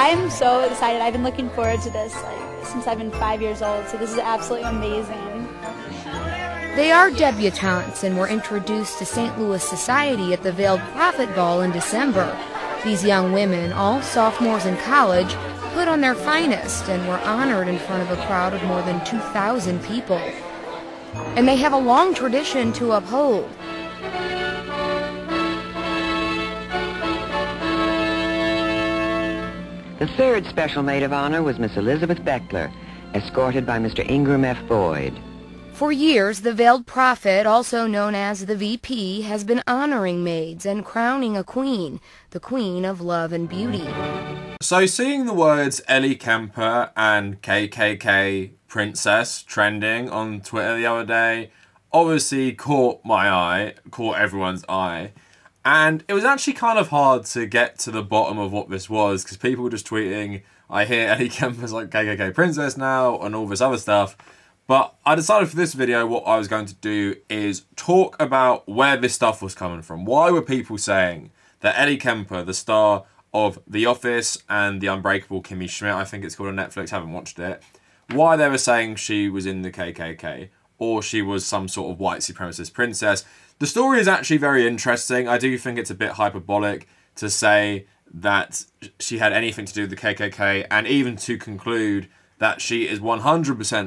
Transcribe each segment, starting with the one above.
I'm so excited. I've been looking forward to this like since I've been five years old, so this is absolutely amazing. They are debutantes and were introduced to St. Louis society at the Veiled Prophet Ball in December. These young women, all sophomores in college, put on their finest and were honored in front of a crowd of more than 2,000 people. And they have a long tradition to uphold. The third special maid of honor was Miss Elizabeth Beckler, escorted by Mr. Ingram F. Boyd. For years, the Veiled Prophet, also known as the VP, has been honoring maids and crowning a queen, the queen of love and beauty. So seeing the words Ellie Kemper and KKK Princess trending on Twitter the other day obviously caught my eye, caught everyone's eye. And it was actually kind of hard to get to the bottom of what this was because people were just tweeting, I hear Ellie Kemper's like KKK Princess now and all this other stuff. But I decided for this video what I was going to do is talk about where this stuff was coming from. Why were people saying that Ellie Kemper, the star of The Office and The Unbreakable Kimmy Schmidt, I think it's called on Netflix, haven't watched it, why they were saying she was in the KKK or she was some sort of white supremacist princess. The story is actually very interesting. I do think it's a bit hyperbolic to say that she had anything to do with the KKK, and even to conclude that she is 100%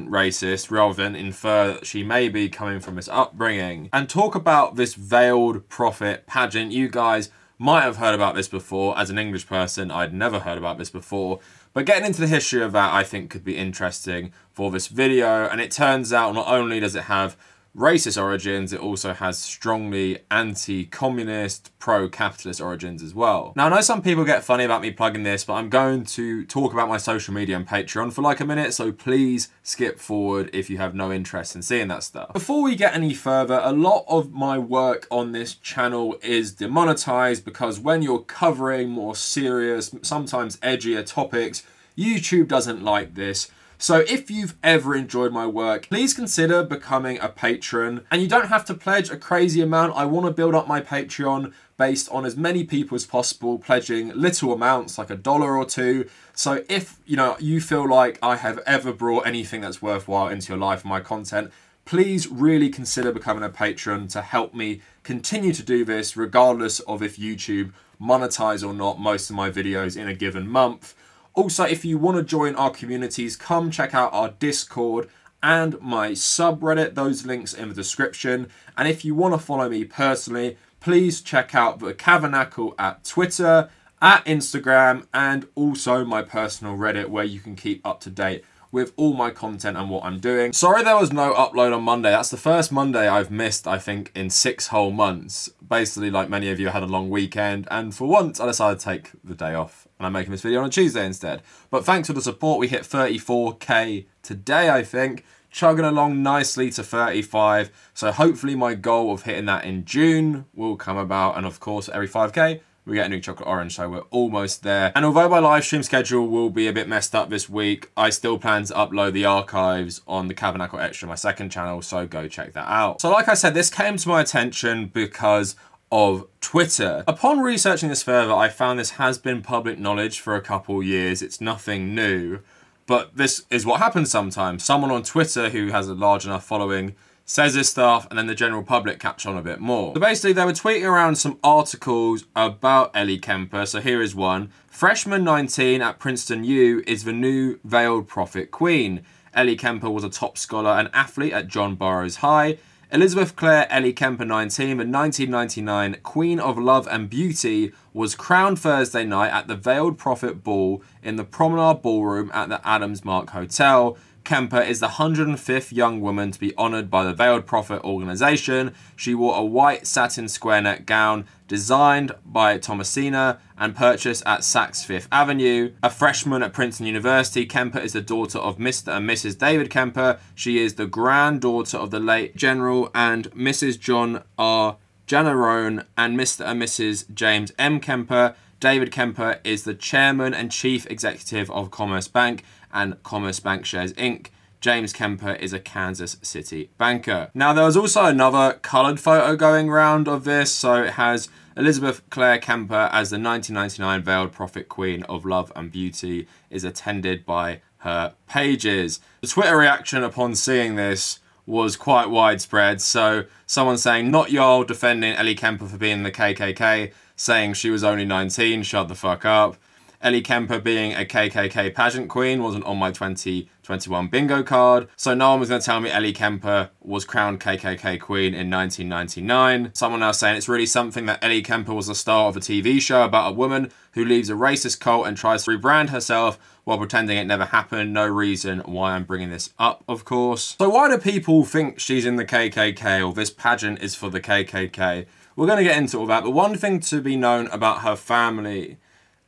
racist rather than infer that she may be coming from this upbringing. And talk about this veiled prophet pageant. You guys might have heard about this before. As an English person, I'd never heard about this before. But getting into the history of that, I think, could be interesting for this video. And it turns out not only does it have racist origins, it also has strongly anti-communist, pro-capitalist origins as well. Now, I know some people get funny about me plugging this, but I'm going to talk about my social media and Patreon for like a minute, so please skip forward if you have no interest in seeing that stuff. Before we get any further, a lot of my work on this channel is demonetized because when you're covering more serious, sometimes edgier topics, YouTube doesn't like this so if you've ever enjoyed my work, please consider becoming a patron. And you don't have to pledge a crazy amount. I want to build up my Patreon based on as many people as possible pledging little amounts like a dollar or two so if you know you feel like i have ever brought anything that's worthwhile into your life my content please really consider becoming a patron to help me continue to do this regardless of if youtube monetize or not most of my videos in a given month also, if you want to join our communities, come check out our Discord and my subreddit. Those links in the description. And if you want to follow me personally, please check out the Cavernacle at Twitter, at Instagram, and also my personal Reddit where you can keep up to date with all my content and what I'm doing. Sorry there was no upload on Monday. That's the first Monday I've missed, I think, in six whole months. Basically, like many of you, I had a long weekend, and for once, I decided to take the day off, and I'm making this video on a Tuesday instead. But thanks for the support. We hit 34k today, I think chugging along nicely to 35. So hopefully my goal of hitting that in June will come about. And of course, every 5K, we get a new chocolate orange, so we're almost there. And although my live stream schedule will be a bit messed up this week, I still plan to upload the archives on the Cavernacle Extra, my second channel, so go check that out. So like I said, this came to my attention because of Twitter. Upon researching this further, I found this has been public knowledge for a couple years. It's nothing new, but this is what happens sometimes. Someone on Twitter who has a large enough following says this stuff, and then the general public catch on a bit more. So basically, they were tweeting around some articles about Ellie Kemper. So here is one. Freshman 19 at Princeton U is the new veiled prophet queen. Ellie Kemper was a top scholar and athlete at John Burroughs High. Elizabeth Clare Ellie Kemper 19 in 1999, Queen of Love and Beauty, was crowned Thursday night at the Veiled Prophet Ball in the Promenade Ballroom at the Adams Mark Hotel. Kemper is the 105th young woman to be honoured by the Veiled Prophet organisation. She wore a white satin square neck gown designed by Thomasina and purchased at Saks Fifth Avenue. A freshman at Princeton University, Kemper is the daughter of Mr. and Mrs. David Kemper. She is the granddaughter of the late General and Mrs. John R. Janarone and Mr. and Mrs. James M. Kemper. David Kemper is the chairman and chief executive of Commerce Bank and Commerce Bank Shares Inc. James Kemper is a Kansas City banker. Now, there was also another coloured photo going round of this, so it has Elizabeth Clare Kemper as the 1999 Veiled Prophet Queen of Love and Beauty is attended by her pages. The Twitter reaction upon seeing this was quite widespread, so someone saying, not y'all defending Ellie Kemper for being the KKK, saying she was only 19, shut the fuck up. Ellie Kemper being a KKK pageant queen wasn't on my 2021 bingo card. So no one was going to tell me Ellie Kemper was crowned KKK queen in 1999. Someone else saying it's really something that Ellie Kemper was the star of a TV show about a woman who leaves a racist cult and tries to rebrand herself while pretending it never happened. No reason why I'm bringing this up, of course. So why do people think she's in the KKK or this pageant is for the KKK? We're going to get into all that, but one thing to be known about her family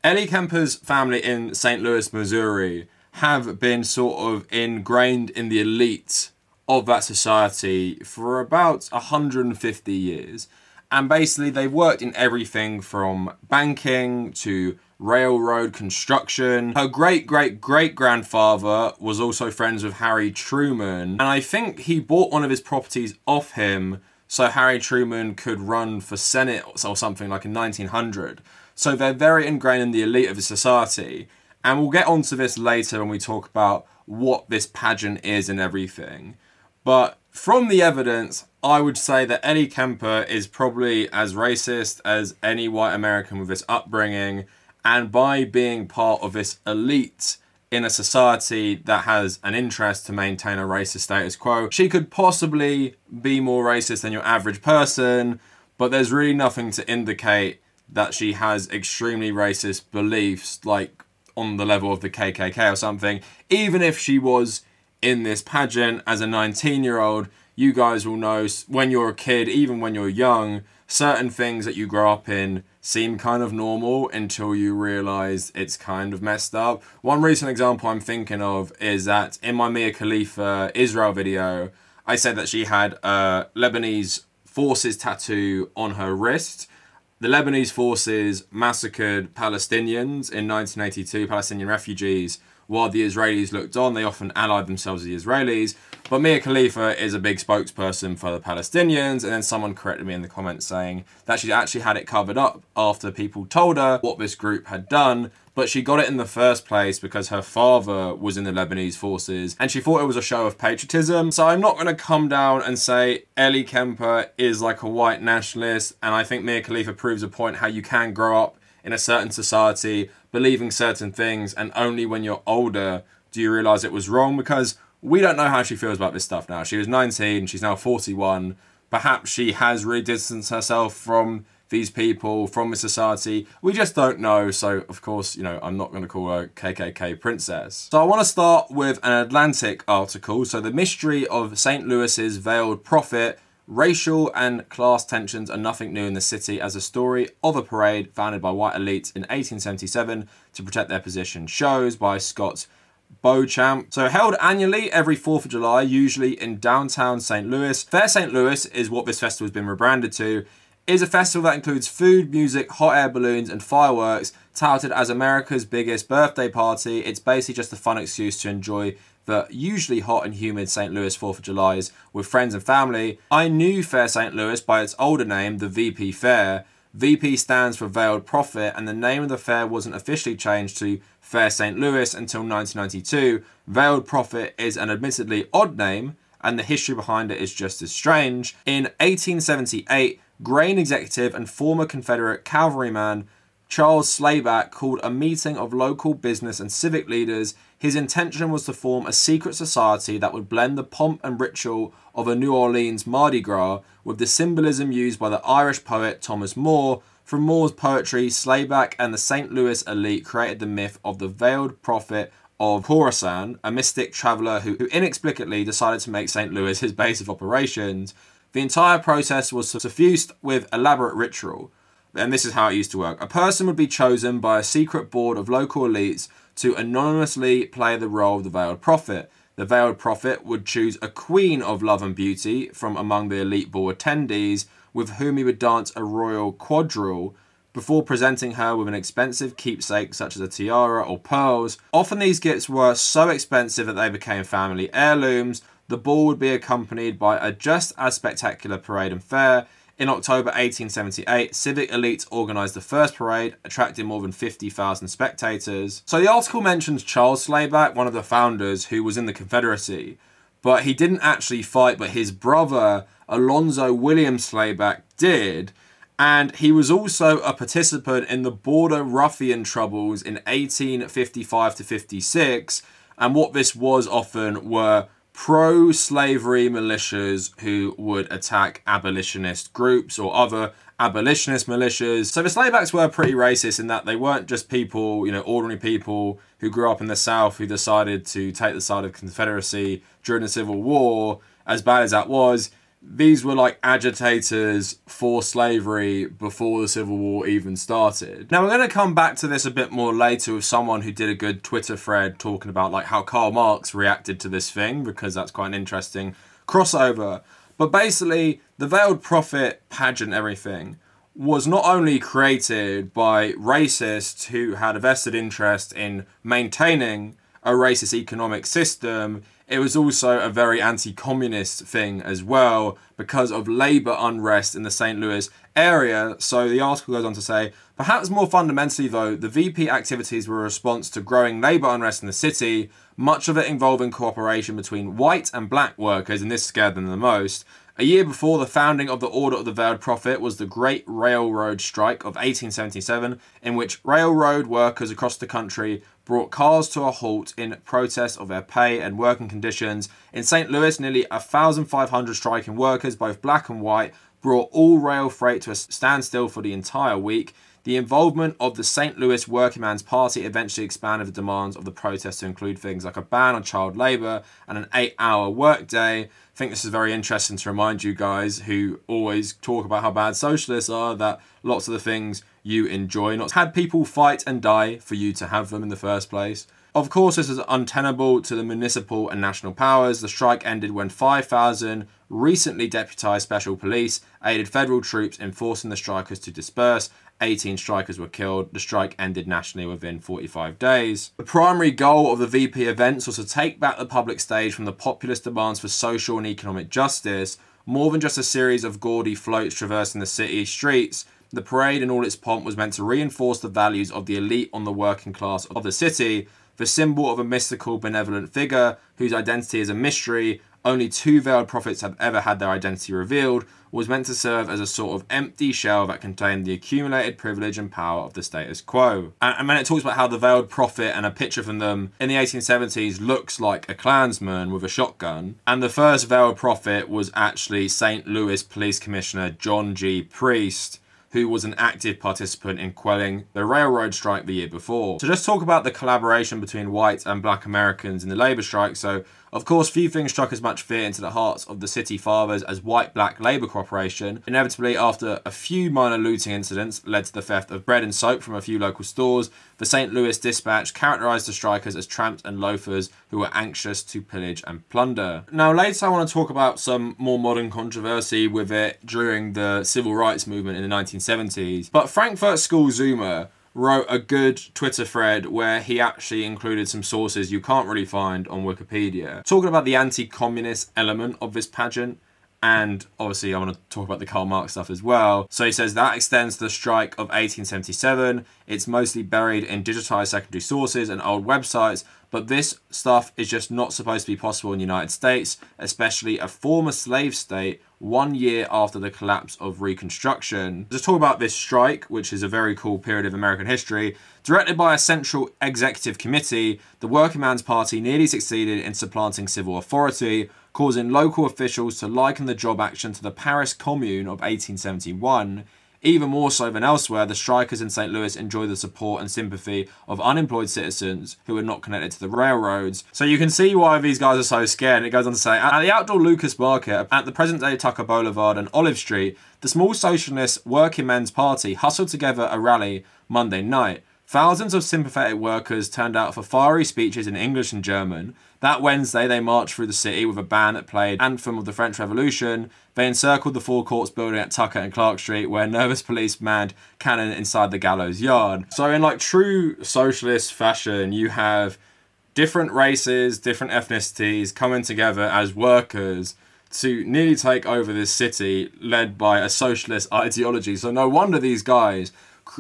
Ellie Kemper's family in St. Louis, Missouri, have been sort of ingrained in the elite of that society for about 150 years. And basically, they've worked in everything from banking to railroad construction. Her great great great grandfather was also friends with Harry Truman, and I think he bought one of his properties off him so Harry Truman could run for Senate or something like in 1900. So they're very ingrained in the elite of the society. And we'll get onto this later when we talk about what this pageant is and everything. But from the evidence, I would say that Eddie Kemper is probably as racist as any white American with this upbringing. And by being part of this elite in a society that has an interest to maintain a racist status quo, she could possibly be more racist than your average person, but there's really nothing to indicate that she has extremely racist beliefs, like on the level of the KKK or something, even if she was in this pageant as a 19 year old, you guys will know when you're a kid, even when you're young, certain things that you grow up in seem kind of normal until you realize it's kind of messed up. One recent example I'm thinking of is that in my Mia Khalifa Israel video, I said that she had a Lebanese forces tattoo on her wrist the Lebanese forces massacred Palestinians in 1982, Palestinian refugees, while the Israelis looked on. They often allied themselves with the Israelis, but Mia Khalifa is a big spokesperson for the Palestinians, and then someone corrected me in the comments saying that she actually had it covered up after people told her what this group had done, but she got it in the first place because her father was in the Lebanese forces and she thought it was a show of patriotism. So I'm not going to come down and say Ellie Kemper is like a white nationalist, and I think Mia Khalifa proves a point how you can grow up in a certain society believing certain things, and only when you're older do you realize it was wrong because we don't know how she feels about this stuff now. She was 19, she's now 41. Perhaps she has redistanced herself from these people, from the society. We just don't know. So, of course, you know, I'm not going to call her KKK Princess. So, I want to start with an Atlantic article. So, the mystery of St. Louis's veiled prophet. Racial and class tensions are nothing new in the city as a story of a parade founded by white elites in 1877 to protect their position shows by Scott Beauchamp. So held annually every 4th of July, usually in downtown St. Louis. Fair St. Louis is what this festival has been rebranded to is a festival that includes food, music, hot air balloons, and fireworks, touted as America's biggest birthday party. It's basically just a fun excuse to enjoy the usually hot and humid St. Louis 4th of July's with friends and family. I knew Fair St. Louis by its older name, the VP Fair, VP stands for Veiled Prophet, and the name of the fair wasn't officially changed to Fair St. Louis until 1992. Veiled Prophet is an admittedly odd name, and the history behind it is just as strange. In 1878, grain executive and former Confederate cavalryman Charles Slayback called a meeting of local business and civic leaders. His intention was to form a secret society that would blend the pomp and ritual of a New Orleans Mardi Gras with the symbolism used by the Irish poet Thomas Moore. From Moore's poetry, Slayback and the St. Louis elite created the myth of the veiled prophet of Khorasan, a mystic traveler who, who inexplicably decided to make St. Louis his base of operations. The entire process was suffused with elaborate ritual. And this is how it used to work. A person would be chosen by a secret board of local elites to anonymously play the role of the Veiled Prophet. The Veiled Prophet would choose a queen of love and beauty from among the elite ball attendees with whom he would dance a royal quadrille before presenting her with an expensive keepsake such as a tiara or pearls. Often these gifts were so expensive that they became family heirlooms. The ball would be accompanied by a just as spectacular parade and fair in October 1878, civic elites organised the first parade, attracting more than 50,000 spectators. So the article mentions Charles Slayback, one of the founders, who was in the Confederacy, but he didn't actually fight, but his brother, Alonzo William Slayback, did. And he was also a participant in the Border Ruffian Troubles in 1855 to 56. And what this was often were pro slavery militias who would attack abolitionist groups or other abolitionist militias. So the acts were pretty racist in that they weren't just people, you know, ordinary people who grew up in the South who decided to take the side of Confederacy during the Civil War, as bad as that was these were like agitators for slavery before the Civil War even started. Now, we're going to come back to this a bit more later with someone who did a good Twitter thread talking about like how Karl Marx reacted to this thing because that's quite an interesting crossover. But basically, the Veiled Prophet pageant everything was not only created by racists who had a vested interest in maintaining a racist economic system it was also a very anti communist thing as well because of labour unrest in the St. Louis area. So the article goes on to say perhaps more fundamentally, though, the VP activities were a response to growing labour unrest in the city, much of it involving cooperation between white and black workers, and this scared them the most. A year before the founding of the Order of the Veiled Prophet was the Great Railroad Strike of 1877, in which railroad workers across the country brought cars to a halt in protest of their pay and working conditions. In St. Louis, nearly 1,500 striking workers, both black and white, brought all rail freight to a standstill for the entire week. The involvement of the St. Louis Working Man's Party eventually expanded the demands of the protest to include things like a ban on child labour and an eight hour workday. I think this is very interesting to remind you guys who always talk about how bad socialists are that lots of the things you enjoy, not had people fight and die for you to have them in the first place. Of course, this was untenable to the municipal and national powers. The strike ended when 5,000 recently deputised special police aided federal troops in forcing the strikers to disperse. 18 strikers were killed. The strike ended nationally within 45 days. The primary goal of the VP events was to take back the public stage from the populist demands for social and economic justice. More than just a series of gaudy floats traversing the city streets, the parade in all its pomp was meant to reinforce the values of the elite on the working class of the city, the symbol of a mystical, benevolent figure whose identity is a mystery. Only two veiled prophets have ever had their identity revealed, was meant to serve as a sort of empty shell that contained the accumulated privilege and power of the status quo. And, and then it talks about how the veiled prophet and a picture from them in the 1870s looks like a Klansman with a shotgun. And the first veiled prophet was actually St. Louis Police Commissioner John G. Priest, who was an active participant in quelling the railroad strike the year before. So just talk about the collaboration between white and black Americans in the labor strike. So of course, few things struck as much fear into the hearts of the city fathers as white-black labour cooperation. Inevitably, after a few minor looting incidents led to the theft of bread and soap from a few local stores, the St. Louis Dispatch characterised the strikers as tramps and loafers who were anxious to pillage and plunder. Now, later I want to talk about some more modern controversy with it during the civil rights movement in the 1970s, but Frankfurt School Zuma wrote a good Twitter thread where he actually included some sources you can't really find on Wikipedia. Talking about the anti communist element of this pageant, and obviously, I want to talk about the Karl Marx stuff as well. So he says that extends to the strike of 1877. It's mostly buried in digitized secondary sources and old websites, but this stuff is just not supposed to be possible in the United States, especially a former slave state one year after the collapse of Reconstruction. let's talk about this strike, which is a very cool period of American history. Directed by a central executive committee, the Working Man's Party nearly succeeded in supplanting civil authority, causing local officials to liken the job action to the Paris Commune of 1871. Even more so than elsewhere, the strikers in St. Louis enjoy the support and sympathy of unemployed citizens who are not connected to the railroads. So you can see why these guys are so scared. And it goes on to say, at the outdoor Lucas Market, at the present day Tucker Boulevard and Olive Street, the small socialist working men's party hustled together a rally Monday night. Thousands of sympathetic workers turned out for fiery speeches in English and German. That Wednesday, they marched through the city with a band that played Anthem of the French Revolution. They encircled the Four Courts building at Tucker and Clark Street, where nervous police manned cannon inside the gallows yard. So, in like true socialist fashion, you have different races, different ethnicities coming together as workers to nearly take over this city led by a socialist ideology. So, no wonder these guys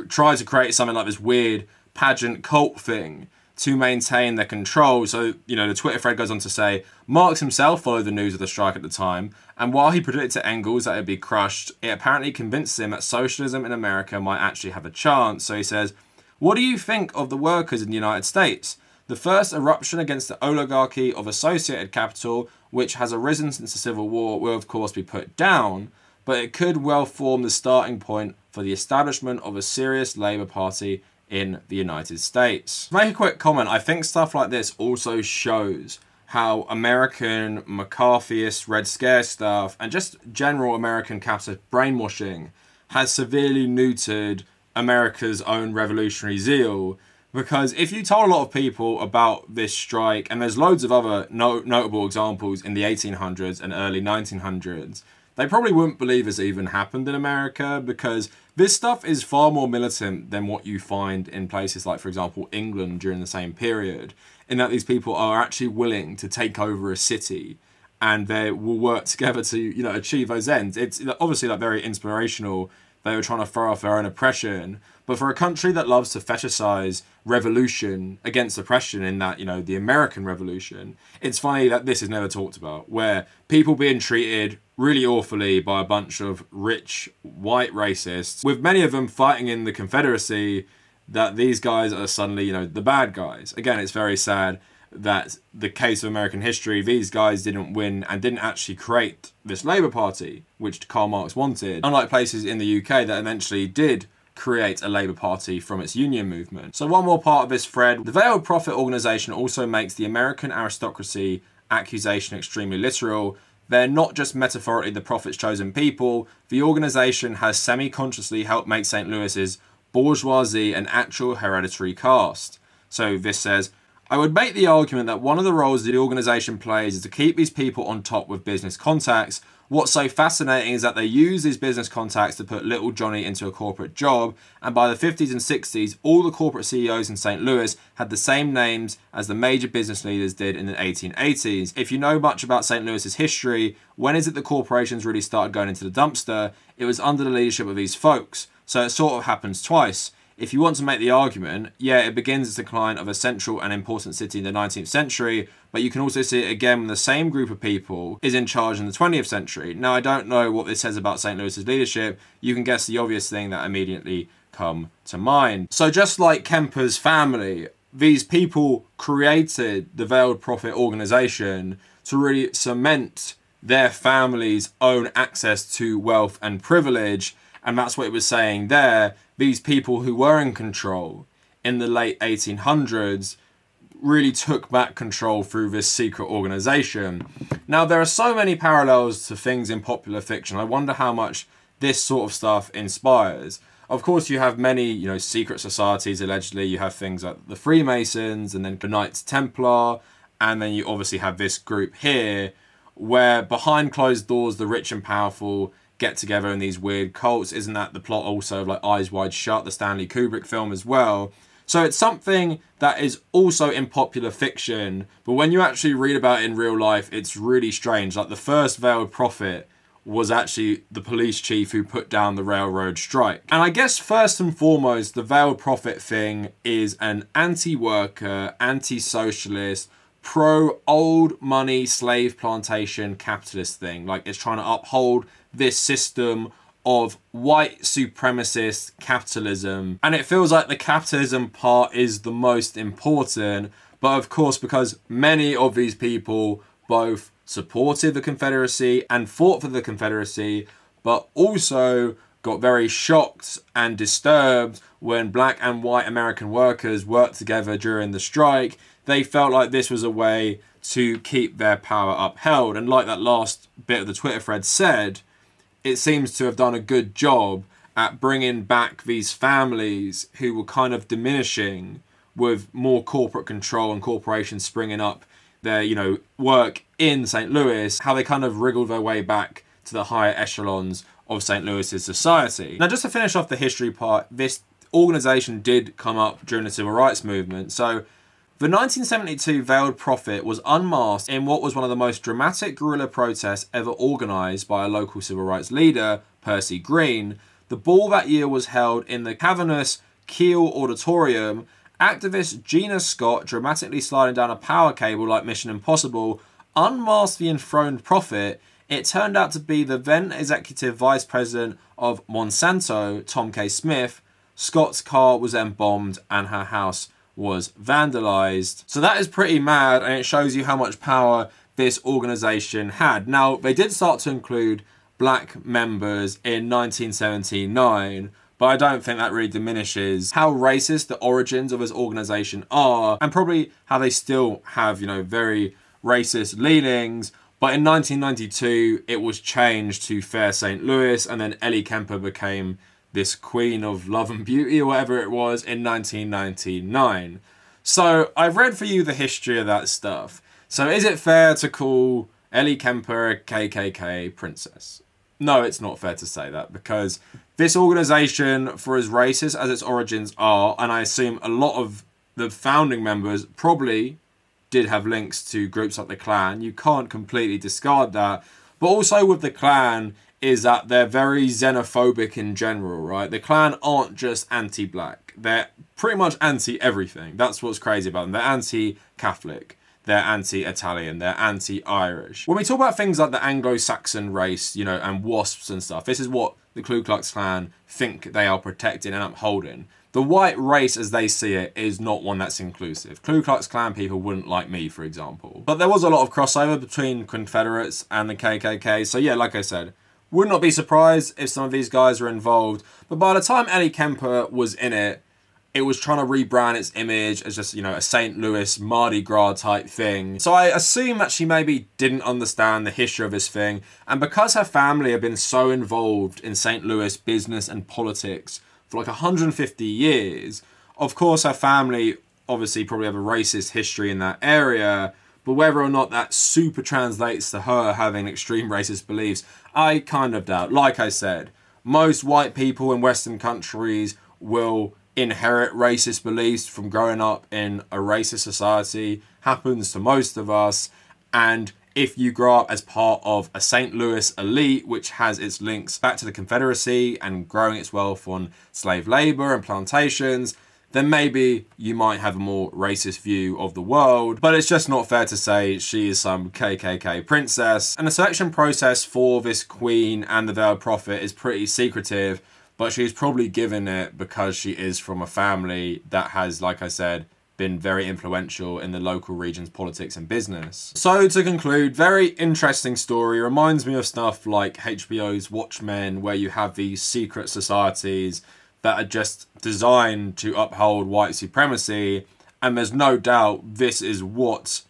Tries to create something like this weird pageant cult thing to maintain their control. So, you know, the Twitter thread goes on to say Marx himself followed the news of the strike at the time, and while he predicted to Engels that it'd be crushed, it apparently convinced him that socialism in America might actually have a chance. So he says, What do you think of the workers in the United States? The first eruption against the oligarchy of associated capital, which has arisen since the Civil War, will of course be put down but it could well form the starting point for the establishment of a serious Labour Party in the United States. To make a quick comment, I think stuff like this also shows how American McCarthyist Red Scare stuff and just general American capitalist brainwashing has severely neutered America's own revolutionary zeal. Because if you told a lot of people about this strike, and there's loads of other no notable examples in the 1800s and early 1900s, they probably wouldn't believe this even happened in America because this stuff is far more militant than what you find in places like, for example, England during the same period, in that these people are actually willing to take over a city and they will work together to, you know, achieve those ends. It's obviously like very inspirational. They were trying to throw off their own oppression. But for a country that loves to fetishize revolution against oppression in that, you know, the American Revolution, it's funny that this is never talked about, where people being treated really awfully by a bunch of rich white racists, with many of them fighting in the Confederacy, that these guys are suddenly, you know, the bad guys. Again, it's very sad that the case of American history, these guys didn't win and didn't actually create this Labour Party, which Karl Marx wanted, unlike places in the UK that eventually did create a Labour Party from its union movement. So one more part of this thread, the Veiled Prophet organisation also makes the American aristocracy accusation extremely literal, they're not just metaphorically the prophet's chosen people, the organization has semi consciously helped make St. Louis's bourgeoisie an actual hereditary caste. So this says I would make the argument that one of the roles the organization plays is to keep these people on top with business contacts. What's so fascinating is that they use these business contacts to put little Johnny into a corporate job, and by the 50s and 60s, all the corporate CEOs in St. Louis had the same names as the major business leaders did in the 1880s. If you know much about St. Louis's history, when is it the corporations really started going into the dumpster? It was under the leadership of these folks, so it sort of happens twice if you want to make the argument, yeah, it begins as a client of a central and important city in the 19th century, but you can also see it again when the same group of people is in charge in the 20th century. Now, I don't know what this says about St. Louis's leadership. You can guess the obvious thing that immediately come to mind. So just like Kemper's family, these people created the Veiled Prophet organization to really cement their family's own access to wealth and privilege and that's what it was saying there. These people who were in control in the late 1800s really took back control through this secret organization. Now, there are so many parallels to things in popular fiction. I wonder how much this sort of stuff inspires. Of course, you have many, you know, secret societies, allegedly. You have things like the Freemasons and then the Knights Templar. And then you obviously have this group here where behind closed doors, the rich and powerful get together in these weird cults. Isn't that the plot also of like Eyes Wide Shut, the Stanley Kubrick film as well? So it's something that is also in popular fiction, but when you actually read about it in real life, it's really strange. Like the first veiled prophet was actually the police chief who put down the railroad strike. And I guess first and foremost, the veiled prophet thing is an anti-worker, anti-socialist, pro old money slave plantation capitalist thing. Like it's trying to uphold this system of white supremacist capitalism. And it feels like the capitalism part is the most important. But of course, because many of these people both supported the Confederacy and fought for the Confederacy, but also got very shocked and disturbed when black and white American workers worked together during the strike they felt like this was a way to keep their power upheld. And like that last bit of the Twitter thread said, it seems to have done a good job at bringing back these families who were kind of diminishing with more corporate control and corporations springing up their you know work in St. Louis, how they kind of wriggled their way back to the higher echelons of St. Louis's society. Now, just to finish off the history part, this organization did come up during the civil rights movement. So the 1972 Veiled Prophet was unmasked in what was one of the most dramatic guerrilla protests ever organised by a local civil rights leader, Percy Green. The ball that year was held in the cavernous Kiel Auditorium. Activist Gina Scott, dramatically sliding down a power cable like Mission Impossible, unmasked the enthroned prophet. It turned out to be the then executive vice president of Monsanto, Tom K. Smith. Scott's car was then bombed and her house was vandalized. So that is pretty mad and it shows you how much power this organization had. Now, they did start to include black members in 1979, but I don't think that really diminishes how racist the origins of this organization are and probably how they still have, you know, very racist leanings. But in 1992, it was changed to Fair St. Louis and then Ellie Kemper became this queen of love and beauty or whatever it was in 1999. So I've read for you the history of that stuff. So is it fair to call Ellie Kemper a KKK princess? No, it's not fair to say that because this organization, for as racist as its origins are, and I assume a lot of the founding members probably did have links to groups like the Klan. You can't completely discard that. But also with the Klan, is that they're very xenophobic in general, right? The Klan aren't just anti black, they're pretty much anti everything. That's what's crazy about them. They're anti Catholic, they're anti Italian, they're anti Irish. When we talk about things like the Anglo Saxon race, you know, and wasps and stuff, this is what the Ku Klux Klan think they are protecting and upholding. The white race, as they see it, is not one that's inclusive. Ku Klux Klan people wouldn't like me, for example. But there was a lot of crossover between Confederates and the KKK. So yeah, like I said, would not be surprised if some of these guys are involved, but by the time Ali Kemper was in it, it was trying to rebrand its image as just, you know, a St. Louis Mardi Gras type thing. So I assume that she maybe didn't understand the history of this thing. And because her family had been so involved in St. Louis business and politics for like 150 years, of course, her family obviously probably have a racist history in that area but whether or not that super translates to her having extreme racist beliefs, I kind of doubt. Like I said, most white people in Western countries will inherit racist beliefs from growing up in a racist society, happens to most of us. And if you grow up as part of a St. Louis elite, which has its links back to the Confederacy and growing its wealth on slave labor and plantations, then maybe you might have a more racist view of the world. But it's just not fair to say she is some KKK princess. And the selection process for this queen and the veiled prophet is pretty secretive, but she's probably given it because she is from a family that has, like I said, been very influential in the local region's politics and business. So to conclude, very interesting story. Reminds me of stuff like HBO's Watchmen, where you have these secret societies that are just designed to uphold white supremacy. And there's no doubt this is what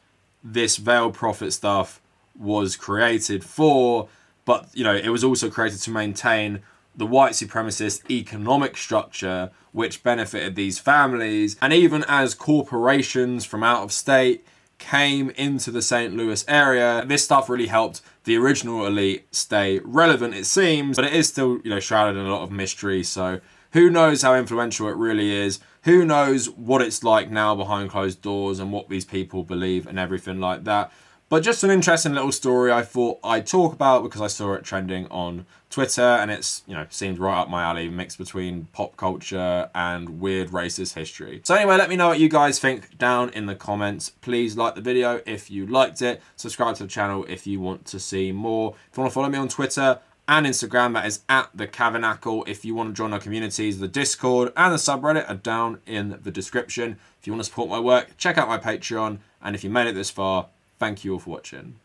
this veil prophet stuff was created for. But, you know, it was also created to maintain the white supremacist economic structure which benefited these families. And even as corporations from out of state came into the St. Louis area, this stuff really helped the original elite stay relevant, it seems, but it is still, you know, shrouded in a lot of mystery. So who knows how influential it really is? Who knows what it's like now behind closed doors and what these people believe and everything like that? But just an interesting little story I thought I'd talk about because I saw it trending on Twitter and it's, you know, seems right up my alley, mixed between pop culture and weird racist history. So anyway, let me know what you guys think down in the comments. Please like the video if you liked it. Subscribe to the channel if you want to see more. If you want to follow me on Twitter, and Instagram. That is at the Cavernacle. If you want to join our communities, the Discord and the subreddit are down in the description. If you want to support my work, check out my Patreon. And if you made it this far, thank you all for watching.